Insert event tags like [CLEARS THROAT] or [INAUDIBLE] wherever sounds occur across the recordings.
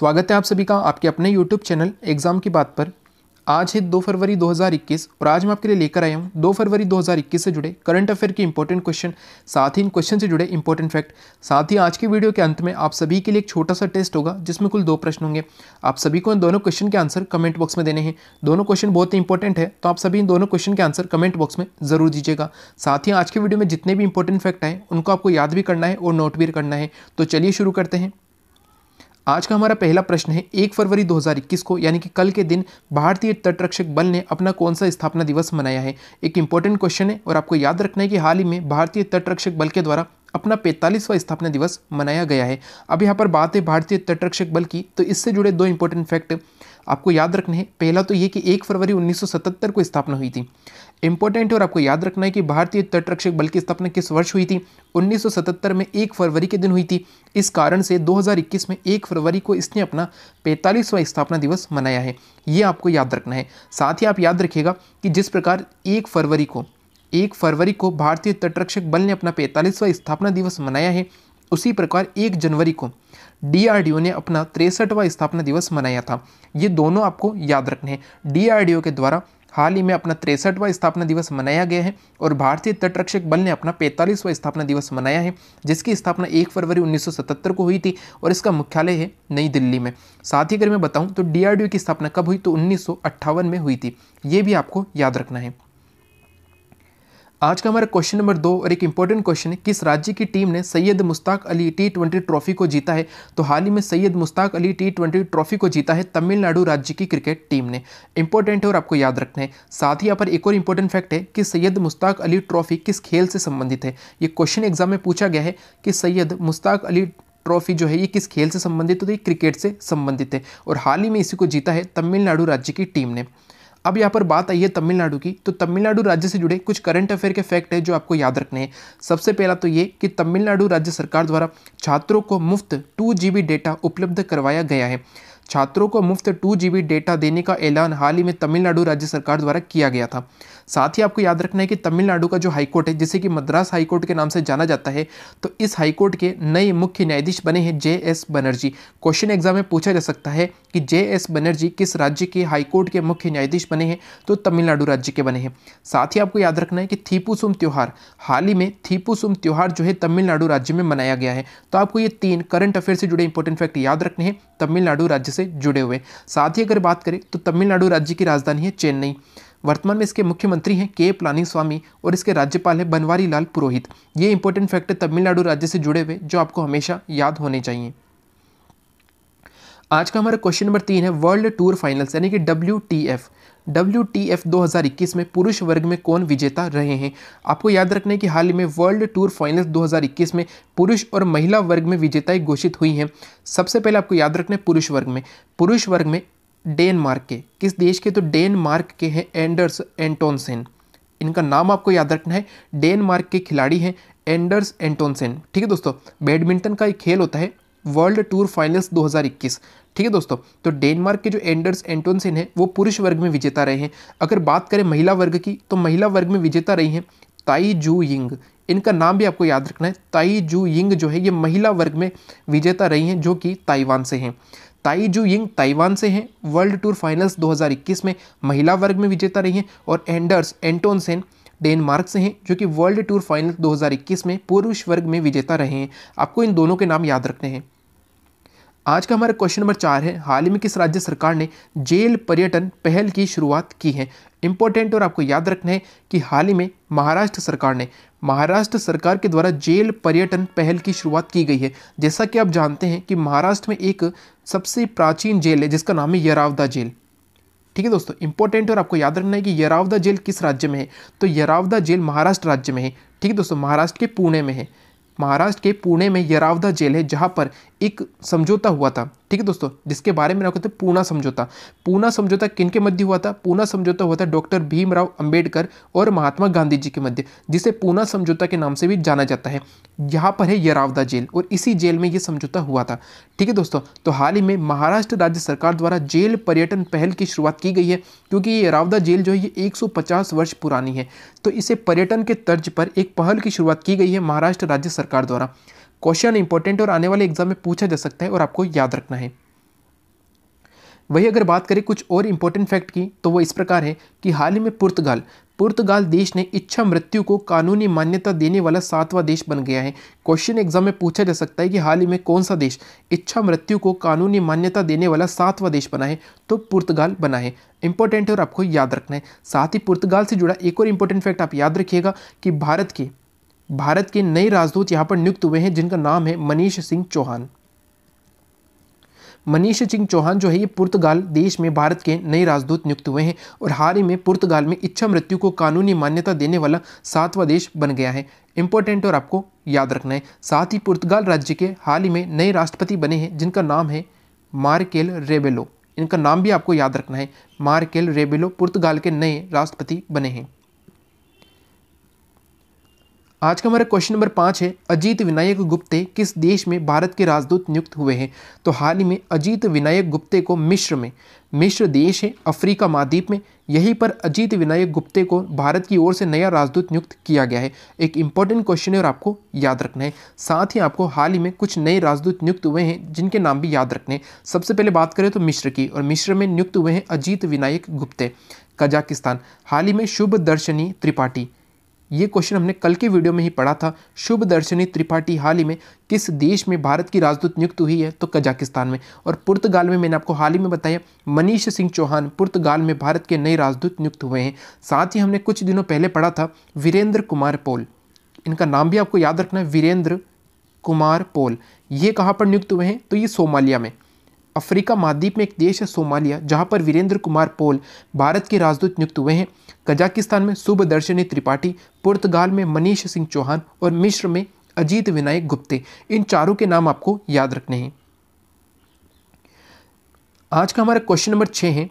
स्वागत है आप सभी का आपके अपने YouTube चैनल एग्जाम की बात पर आज है 2 फरवरी 2021 और आज मैं आपके लिए लेकर आया हूँ 2 फरवरी 2021 से जुड़े करंट अफेयर के इंपॉर्टेंट क्वेश्चन साथ ही इन क्वेश्चन से जुड़े इंपॉर्टेंट फैक्ट साथ ही आज के वीडियो के अंत में आप सभी के लिए एक छोटा सा टेस्ट होगा जिसमें कुल दो प्रश्न होंगे आप सभी को इन दोनों क्वेश्चन के आंसर कमेंट बॉक्स में देने हैं दोनों क्वेश्चन बहुत ही इंपॉर्टेंट है तो आप सभी इन दोनों क्वेश्चन के आंसर कमेंट बॉक्स में जरूर दीजिएगा साथ ही आज के वीडियो में जितने भी इंपॉर्टेंट फैक्ट हैं उनको आपको याद भी करना है और नोट भी करना है तो चलिए शुरू करते हैं आज का हमारा पहला प्रश्न है एक फरवरी 2021 को यानी कि कल के दिन भारतीय तटरक्षक बल ने अपना कौन सा स्थापना दिवस मनाया है एक इंपॉर्टेंट क्वेश्चन है और आपको याद रखना है कि हाल ही में भारतीय तटरक्षक बल के द्वारा अपना पैंतालीसवां स्थापना दिवस मनाया गया है अब यहाँ पर बात है भारतीय तटरक्षक बल की तो इससे जुड़े दो इंपॉर्टेंट फैक्ट आपको याद रखना है पहला तो ये कि एक फरवरी 1977 को स्थापना हुई थी इंपॉर्टेंट और आपको याद रखना है कि भारतीय तटरक्षक बल की स्थापना किस वर्ष हुई थी 1977 में एक फरवरी के दिन हुई थी इस कारण से 2021 में एक फरवरी को इसने अपना पैंतालीसवां स्थापना दिवस मनाया है ये आपको याद रखना है साथ ही आप याद रखिएगा कि जिस प्रकार एक फरवरी को एक फरवरी को भारतीय तटरक्षक बल ने अपना पैंतालीसवां स्थापना दिवस मनाया है उसी प्रकार एक जनवरी को डीआरडीओ ने अपना तिरसठवा स्थापना दिवस मनाया था ये दोनों आपको याद रखने हैं डीआरडीओ के द्वारा हाल ही में अपना तिरसठवा स्थापना दिवस मनाया गया है और भारतीय तटरक्षक बल ने अपना पैंतालीसवा स्थापना दिवस मनाया है जिसकी स्थापना 1 फरवरी 1977 को हुई थी और इसका मुख्यालय है नई दिल्ली में साथ ही अगर मैं बताऊं तो डीआरडीओ की स्थापना कब हुई तो उन्नीस में हुई थी ये भी आपको याद रखना है आज का हमारा क्वेश्चन नंबर दो और एक इंपॉर्टेंट क्वेश्चन है किस राज्य की टीम ने Syed Mushtaq Ali T twenty trophy को जीता है तो हाल ही में Syed Mushtaq Ali T twenty trophy को जीता है तमिलनाडु राज्य की क्रिकेट टीम ने इंपॉर्टेंट है और आपको याद रखना है साथ ही यहाँ पर एक और इंपॉर्टेंट फैक्ट है कि सैयद मुश्ताक अली ट्रॉफी किस खेल से संबंधित है ये क्वेश्चन एग्जाम में पूछा गया है कि सैयद मुश्ताक अली ट्रॉफी जो है ये किस खेल से संबंधित है तो ये क्रिकेट से संबंधित है और हाल ही में इसी को जीता है तमिलनाडु राज्य की टीम ने अब यहाँ पर बात आई है तमिलनाडु की तो तमिलनाडु राज्य से जुड़े कुछ करंट अफेयर के फैक्ट है जो आपको याद रखने हैं सबसे पहला तो ये कि तमिलनाडु राज्य सरकार द्वारा छात्रों को मुफ्त टू जी डेटा उपलब्ध करवाया गया है छात्रों को मुफ्त टू जी डेटा देने का ऐलान हाल ही में तमिलनाडु राज्य सरकार द्वारा किया गया था साथ ही आपको याद रखना है कि तमिलनाडु का जो हाईकोर्ट है जिसे कि मद्रास हाईकोर्ट के नाम से जाना जाता है तो इस हाईकोर्ट के नए मुख्य न्यायाधीश बने हैं J S Banerjee question exam में पूछा जा सकता है कि जे एस बनर्जी किस राज्य के हाईकोर्ट के मुख्य न्यायाधीश बने हैं तो तमिलनाडु राज्य के बने हैं साथ ही आपको याद रखना है कि थीपुसुम त्यौहार हाल ही में थीपुसुम त्यौहार जो है तमिलनाडु राज्य में मनाया गया है तो आपको ये तीन करंट अफेयर से जुड़े इंपॉर्टेंट फैक्ट याद रखने हैं तमिलनाडु राज्य से जुड़े हुए साथ ही अगर बात करें तो तमिलनाडु राज्य की राजधानी है चेन्नई वर्तमान में इसके मुख्यमंत्री हैं के प्लानी स्वामी और इसके राज्यपाल हैं बनवारी लाल पुरोहित ये इंपॉर्टेंट फैक्ट तमिलनाडु राज्य से जुड़े हुए जो आपको हमेशा याद होने चाहिए आज का हमारा क्वेश्चन नंबर तीन है वर्ल्ड टूर फाइनल्स यानी कि W T F W T F दो हज़ार इक्कीस में पुरुष वर्ग में कौन विजेता रहे हैं आपको याद रखना है कि हाल ही में वर्ल्ड टूर फाइनल्स दो हज़ार इक्कीस में पुरुष और महिला वर्ग में विजेताएं घोषित हुई हैं सबसे पहले आपको याद रखना है पुरुष वर्ग में पुरुष वर्ग में डेनमार्क के किस देश के तो डेनमार्क के हैं एंडर्स एंटोनसेन इनका नाम आपको याद रखना है डेनमार्क के खिलाड़ी हैं एंडर्स एंटोनसेन ठीक है दोस्तों बैडमिंटन का एक खेल होता है वर्ल्ड टूर फाइनल्स 2021 ठीक है दोस्तों तो डेनमार्क के जो एंडर्स एंटोनसिन हैं वो पुरुष वर्ग में विजेता रहे हैं अगर बात करें महिला वर्ग की तो महिला वर्ग में विजेता रही हैं ताई जू यिंग इनका नाम भी आपको याद रखना है ताई जू यिंग जो है ये महिला वर्ग में विजेता रही हैं जो कि ताइवान से हैं ताई जू यिंग ताइवान से हैं वर्ल्ड टूर फाइनल्स 2021 में महिला वर्ग में विजेता रही हैं और एंडर्स एंटोनसेन डेनमार्क से हैं जो कि वर्ल्ड टूर फाइनल 2021 में पुरुष वर्ग में विजेता रहे हैं आपको इन दोनों के नाम याद रखने हैं आज का हमारा क्वेश्चन नंबर चार है हाल ही में किस राज्य सरकार ने जेल पर्यटन पहल की शुरुआत की है इंपॉर्टेंट और आपको याद रखना है कि हाल ही में महाराष्ट्र सरकार ने महाराष्ट्र सरकार के द्वारा जेल पर्यटन पहल की शुरुआत की गई है जैसा कि आप जानते हैं कि महाराष्ट्र में एक सबसे प्राचीन जेल है जिसका नाम है यरावदा जेल ठीक है दोस्तों इंपॉर्टेंट और आपको याद रखना है कि यरावदा जेल किस राज्य में है तो यरावदा जेल महाराष्ट्र राज्य में है ठीक है दोस्तों महाराष्ट्र के पुणे में है महाराष्ट्र के पुणे में यरावदा जेल है जहाँ पर एक समझौता हुआ था ठीक है दोस्तों जिसके बारे में रखते तो पूना समझौता पूना समझौता किन के मध्य हुआ था पूना समझौता हुआ था डॉक्टर भीमराव अंबेडकर और महात्मा गांधी जी के मध्य जिसे पूना समझौता के नाम से भी जाना जाता है यहाँ पर है यरावदा जेल और इसी जेल में ये समझौता हुआ था ठीक है दोस्तों तो हाल ही में महाराष्ट्र राज्य सरकार द्वारा जेल पर्यटन पहल की शुरुआत की गई है क्योंकि ये यरावदा जेल जो है ये 150 वर्ष पुरानी है तो इसे पर्यटन के तर्ज पर एक पहल की शुरुआत की गई है महाराष्ट्र राज्य सरकार द्वारा क्वेश्चन इंपॉर्टेंट और आने वाले एग्जाम में पूछा जा सकता है और आपको याद रखना है वही अगर बात करें कुछ और इम्पोर्टेंट फैक्ट की तो वो इस प्रकार है कि हाल ही में पुर्तगाल पुर्तगाल देश ने इच्छा मृत्यु को कानूनी मान्यता देने वाला सातवां देश बन गया है क्वेश्चन एग्जाम में पूछा जा सकता है कि हाल ही में कौन सा देश इच्छा मृत्यु को कानूनी मान्यता देने वाला सातवां देश बना है तो पुर्तगाल बना है इंपॉर्टेंट है और आपको याद रखना है साथ ही पुर्तगाल से जुड़ा एक और इम्पोर्टेंट फैक्ट आप याद रखिएगा कि भारत की भारत के नए राजदूत यहाँ पर नियुक्त हुए हैं जिनका नाम है मनीष सिंह चौहान मनीष सिंह चौहान जो है ये पुर्तगाल देश में भारत के नए राजदूत नियुक्त हुए हैं और हाल ही में पुर्तगाल में इच्छा मृत्यु को कानूनी मान्यता देने वाला सातवां देश बन गया है इंपॉर्टेंट और आपको याद रखना है साथ ही पुर्तगाल राज्य के हाल ही में नए राष्ट्रपति बने हैं जिनका नाम है मार्केल रेबेलो इनका नाम भी आपको याद रखना है मार्केल रेबेलो पुर्तगाल के नए राष्ट्रपति बने हैं आज का हमारा क्वेश्चन नंबर पाँच है अजीत विनायक गुप्ते किस देश में भारत के राजदूत नियुक्त हुए हैं तो हाल ही में अजीत विनायक गुप्ते को मिश्र में मिश्र देश है अफ्रीका महाद्वीप में यहीं पर अजीत विनायक गुप्ते को भारत की ओर से नया राजदूत नियुक्त किया गया है एक इंपॉर्टेंट क्वेश्चन है और आपको याद रखना है साथ ही आपको हाल ही में कुछ नए राजदूत नियुक्त हुए हैं जिनके नाम भी याद रखने हैं सबसे पहले बात करें तो मिश्र की और मिश्र में नियुक्त हुए हैं अजीत विनायक गुप्ते कजाकिस्तान हाल ही में शुभ दर्शनी त्रिपाठी ये क्वेश्चन हमने कल के वीडियो में ही पढ़ा था शुभ दर्शनी त्रिपाठी हाल ही में किस देश में भारत की राजदूत नियुक्त हुई है तो कजाकिस्तान में और पुर्तगाल में मैंने आपको हाल ही में बताया मनीष सिंह चौहान पुर्तगाल में भारत के नए राजदूत नियुक्त हुए हैं साथ ही हमने कुछ दिनों पहले पढ़ा था वीरेंद्र कुमार पोल इनका नाम भी आपको याद रखना है वीरेंद्र कुमार पोल ये कहाँ पर नियुक्त हुए हैं तो ये सोमालिया में अफ्रीका महाद्वीप में एक देश है सोमालिया जहां पर वीरेंद्र कुमार पोल भारत के राजदूत नियुक्त हुए हैं कजाकिस्तान में सुभदर्शनी त्रिपाठी पुर्तगाल में मनीष सिंह चौहान और मिश्र में अजीत विनायक गुप्ते इन चारों के नाम आपको याद रखने हैं आज का हमारा क्वेश्चन नंबर छः है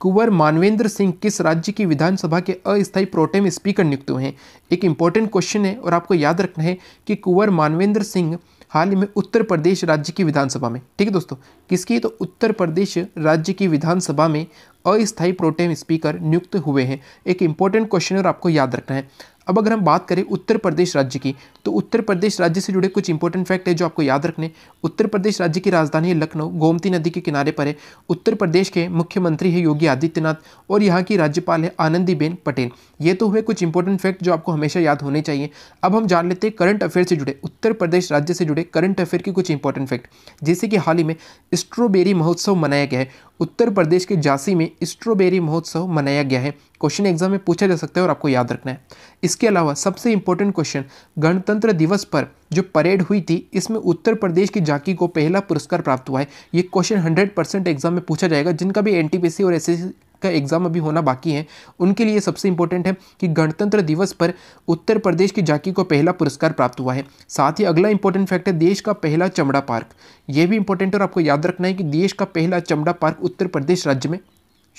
कुंवर मानवेंद्र सिंह किस राज्य की विधानसभा के अस्थायी प्रोटेम स्पीकर नियुक्त हुए हैं एक इंपॉर्टेंट क्वेश्चन है और आपको याद रखना है कि कुंवर मानवेंद्र सिंह हाल ही में उत्तर प्रदेश राज्य की विधानसभा में ठीक है दोस्तों किसकी तो उत्तर प्रदेश राज्य की विधानसभा में अस्थायी प्रोटेम स्पीकर नियुक्त हुए हैं एक इंपॉर्टेंट क्वेश्चन और आपको याद रखना है अब अगर हम बात करें उत्तर प्रदेश राज्य की तो उत्तर प्रदेश राज्य से जुड़े कुछ इंपॉर्टेंट फैक्ट है जो आपको याद रखने उत्तर प्रदेश राज्य की राजधानी है लखनऊ गोमती नदी के किनारे पर है उत्तर प्रदेश के मुख्यमंत्री है योगी आदित्यनाथ और यहाँ की राज्यपाल है आनंदीबेन पटेल ये तो हुए कुछ इंपॉर्टेंट फैक्ट जो आपको हमेशा याद होने चाहिए अब हम जान लेते हैं करंट अफेयर से जुड़े उत्तर प्रदेश राज्य से जुड़े करंट अफेयर के कुछ इंपॉर्टेंट फैक्ट जैसे कि हाल ही में स्ट्रॉबेरी महोत्सव मनाया गया है उत्तर प्रदेश के झांसी में स्ट्रॉबेरी महोत्सव मनाया गया है क्वेश्चन एग्जाम में पूछा जा सकता है और आपको याद रखना है इसके अलावा सबसे इंपॉर्टेंट क्वेश्चन गणतंत्र दिवस पर जो परेड हुई थी इसमें उत्तर प्रदेश की झांकी को पहला पुरस्कार प्राप्त हुआ है ये क्वेश्चन 100 परसेंट एग्जाम में पूछा जाएगा जिनका भी एनटीपीसी और एसएससी जिसका एग्ज़ाम अभी होना बाकी है उनके लिए सबसे इंपॉर्टेंट है कि गणतंत्र दिवस पर उत्तर प्रदेश की जाकी को पहला पुरस्कार प्राप्त हुआ है साथ ही अगला इंपॉर्टेंट फैक्ट है देश का पहला चमड़ा पार्क यह भी इंपॉर्टेंट और आपको याद रखना है कि देश का पहला चमड़ा पार्क उत्तर प्रदेश राज्य में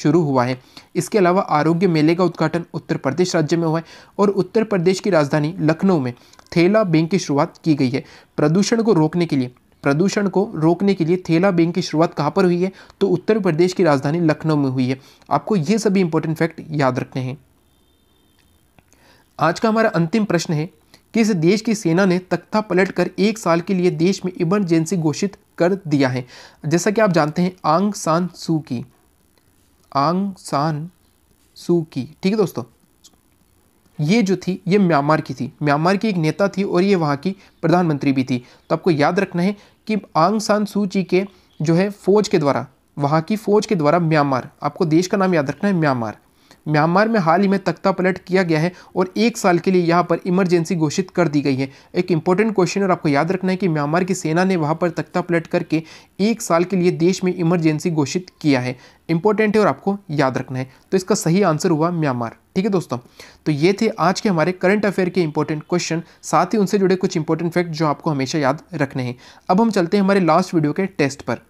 शुरू हुआ है इसके अलावा आरोग्य मेले का उद्घाटन उत्तर प्रदेश राज्य में हुआ है और उत्तर प्रदेश की राजधानी लखनऊ में थेला बैंक की शुरुआत की गई है प्रदूषण को रोकने के लिए प्रदूषण को रोकने के लिए थेला बैंक की शुरुआत कहाँ पर हुई है तो उत्तर प्रदेश की राजधानी लखनऊ में हुई है आपको ये सभी इंपॉर्टेंट फैक्ट याद रखने हैं आज का हमारा अंतिम प्रश्न है किस देश की सेना ने तख्ता पलट कर एक साल के लिए देश में इमरजेंसी घोषित कर दिया है जैसा कि आप जानते हैं आंग सान सू की आंग सान सू की ठीक है दोस्तों ये जो थी ये म्यांमार की थी म्यांमार की एक नेता थी और ये वहाँ की प्रधानमंत्री भी थी तो आपको याद रखना है कि आंग सान सूची के जो है फौज के द्वारा वहाँ की फ़ौज के द्वारा म्यांमार आपको देश का नाम याद रखना है म्यांमार म्यांमार में हाल ही में तख्ता पलट किया गया है और एक साल के लिए यहाँ पर इमरजेंसी घोषित कर दी गई है एक इंपॉर्टेंट क्वेश्चन और आपको याद रखना है कि म्यांमार की सेना ने वहाँ पर तख्ता पलट करके एक साल के लिए देश में इमरजेंसी घोषित किया है इंपॉर्टेंट है और आपको याद रखना है तो इसका सही आंसर हुआ म्यांमार ठीक है दोस्तों तो ये थे आज के हमारे करंट अफेयर के इंपॉर्टेंट क्वेश्चन साथ ही उनसे जुड़े कुछ इंपॉर्टेंट फैक्ट जो आपको हमेशा याद रखने हैं अब हम चलते हैं हमारे लास्ट वीडियो के टेस्ट पर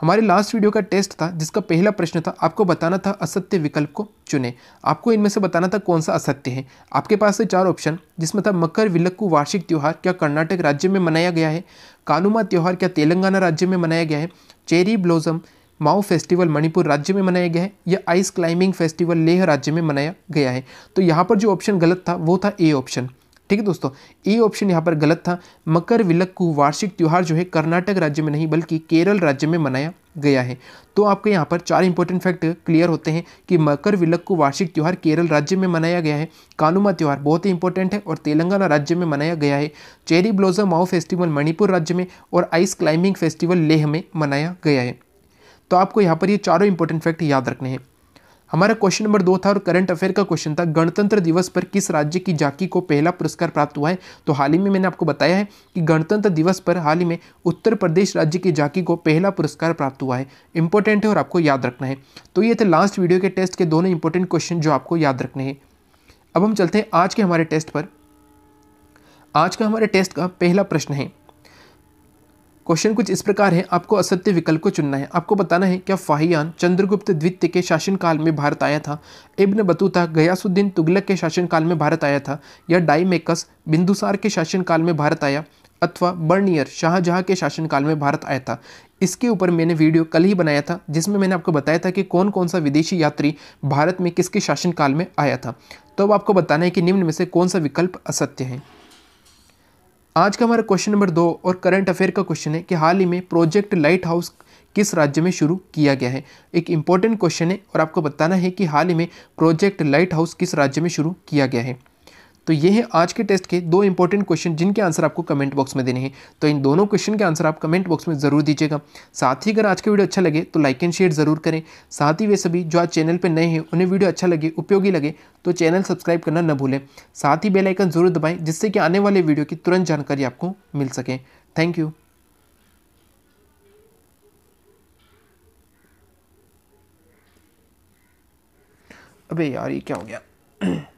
हमारे लास्ट वीडियो का टेस्ट था जिसका पहला प्रश्न था आपको बताना था असत्य विकल्प को चुने आपको इनमें से बताना था कौन सा असत्य है आपके पास है चार ऑप्शन जिसमें था मकर विलक्कू वार्षिक त्यौहार क्या कर्नाटक राज्य में मनाया गया है कानुमा त्यौहार क्या तेलंगाना राज्य में मनाया गया है cherry blossom Mao festival Manipur राज्य में मनाया गया है या आइस क्लाइंबिंग फेस्टिवल लेह राज्य में मनाया गया है तो यहाँ पर जो ऑप्शन गलत था वो था ए ऑप्शन ठीक है दोस्तों ए ऑप्शन यहाँ पर गलत था मकर विलक्कू वार्षिक त्यौहार जो है कर्नाटक राज्य में नहीं बल्कि केरल राज्य में मनाया गया है तो आपके यहाँ पर चार इंपॉर्टेंट फैक्ट क्लियर होते हैं कि मकर विलक्कू वार्षिक त्यौहार केरल राज्य में मनाया गया है कानुमा त्यौहार बहुत ही इंपॉर्टेंट है और तेलंगाना राज्य में मनाया गया है cherry blossom Mao festival Manipur राज्य में और आइस क्लाइंबिंग फेस्टिवल लेह में मनाया गया है तो आपको यहाँ पर ये चारों इंपॉर्टेंट फैक्ट याद रखने हैं हमारा क्वेश्चन नंबर दो था और करंट अफेयर का क्वेश्चन था गणतंत्र दिवस पर किस राज्य की जाकी को पहला पुरस्कार प्राप्त हुआ है तो हाल ही में मैंने आपको बताया है कि गणतंत्र दिवस पर हाल ही में उत्तर प्रदेश राज्य की जाकी को पहला पुरस्कार प्राप्त हुआ है इंपॉर्टेंट है और आपको याद रखना है तो ये थे लास्ट वीडियो के टेस्ट के दोनों इंपॉर्टेंट क्वेश्चन जो आपको याद रखने हैं अब हम चलते हैं आज के हमारे टेस्ट पर आज का हमारे टेस्ट का पहला प्रश्न है क्वेश्चन कुछ इस प्रकार है आपको असत्य विकल्प को चुनना है आपको बताना है क्या फाहियान चंद्रगुप्त द्वितीय के शासनकाल में भारत आया था इब्न बतूता गयासुद्दीन तुगलक के शासनकाल में भारत आया था या डाईमेकस बिंदुसार के शासनकाल में भारत आया अथवा बर्नियर शाहजहाँ के शासनकाल में भारत आया था इसके ऊपर मैंने वीडियो कल ही बनाया था जिसमें मैंने आपको बताया था कि कौन कौन सा विदेशी यात्री भारत में किसके शासनकाल में आया था तो अब आपको बताना है कि निम्न में से कौन सा विकल्प असत्य है आज का हमारा क्वेश्चन नंबर दो और करंट अफेयर का क्वेश्चन है कि हाल ही में प्रोजेक्ट लाइट हाउस किस राज्य में शुरू किया गया है एक इंपॉर्टेंट क्वेश्चन है और आपको बताना है कि हाल ही में प्रोजेक्ट लाइट हाउस किस राज्य में शुरू किया गया है तो ये है आज के टेस्ट के दो इंपॉर्टेंट क्वेश्चन जिनके आंसर आपको कमेंट बॉक्स में देने हैं तो इन दोनों क्वेश्चन के आंसर आप कमेंट बॉक्स में ज़रूर दीजिएगा साथ ही अगर आज का वीडियो अच्छा लगे तो लाइक एंड शेयर ज़रूर करें साथ ही वे सभी जो आज चैनल पर नए हैं उन्हें वीडियो अच्छा लगे उपयोगी लगे तो चैनल सब्सक्राइब करना न भूलें साथ ही बेलाइकन ज़रूर दबाएँ जिससे कि आने वाले वीडियो की तुरंत जानकारी आपको मिल सके थैंक यू अबे यार ये क्या हो गया [CLEARS THROAT]